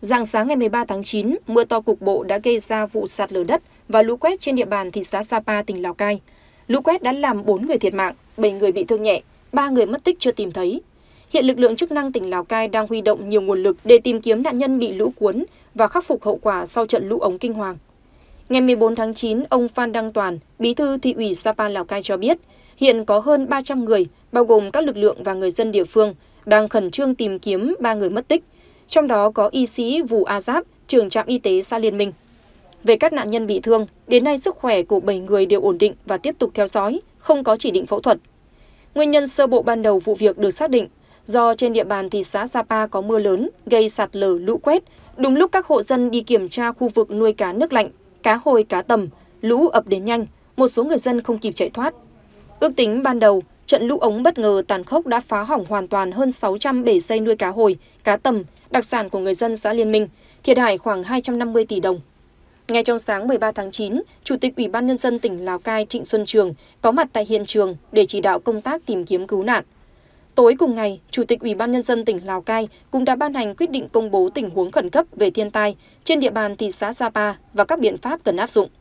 Dạng sáng ngày 13 tháng 9, mưa to cục bộ đã gây ra vụ sạt lở đất và lũ quét trên địa bàn thị xã Sapa, tỉnh Lào Cai. Lũ quét đã làm 4 người thiệt mạng, 7 người bị thương nhẹ, 3 người mất tích chưa tìm thấy. Hiện lực lượng chức năng tỉnh Lào Cai đang huy động nhiều nguồn lực để tìm kiếm nạn nhân bị lũ cuốn và khắc phục hậu quả sau trận lũ ống kinh hoàng. Ngày 14 tháng 9, ông Phan Đăng Toàn, bí thư thị ủy Sapa Lào Cai cho biết, hiện có hơn 300 người, bao gồm các lực lượng và người dân địa phương, đang khẩn trương tìm kiếm 3 người mất tích – trong đó có y sĩ Vũ A Giáp, trưởng trạm y tế xã Liên Minh. Về các nạn nhân bị thương, đến nay sức khỏe của 7 người đều ổn định và tiếp tục theo dõi, không có chỉ định phẫu thuật. Nguyên nhân sơ bộ ban đầu vụ việc được xác định do trên địa bàn thị xã Sapa có mưa lớn gây sạt lở lũ quét, đúng lúc các hộ dân đi kiểm tra khu vực nuôi cá nước lạnh, cá hồi, cá tầm, lũ ập đến nhanh, một số người dân không kịp chạy thoát. Ước tính ban đầu, trận lũ ống bất ngờ tàn khốc đã phá hỏng hoàn toàn hơn 600 bể xây nuôi cá hồi, cá tầm, đặc sản của người dân xã Liên Minh, thiệt hại khoảng 250 tỷ đồng. Ngay trong sáng 13 tháng 9, Chủ tịch Ủy ban Nhân dân tỉnh Lào Cai Trịnh Xuân Trường có mặt tại hiện trường để chỉ đạo công tác tìm kiếm cứu nạn. Tối cùng ngày, Chủ tịch Ủy ban Nhân dân tỉnh Lào Cai cũng đã ban hành quyết định công bố tình huống khẩn cấp về thiên tai trên địa bàn thị xã Sapa và các biện pháp cần áp dụng.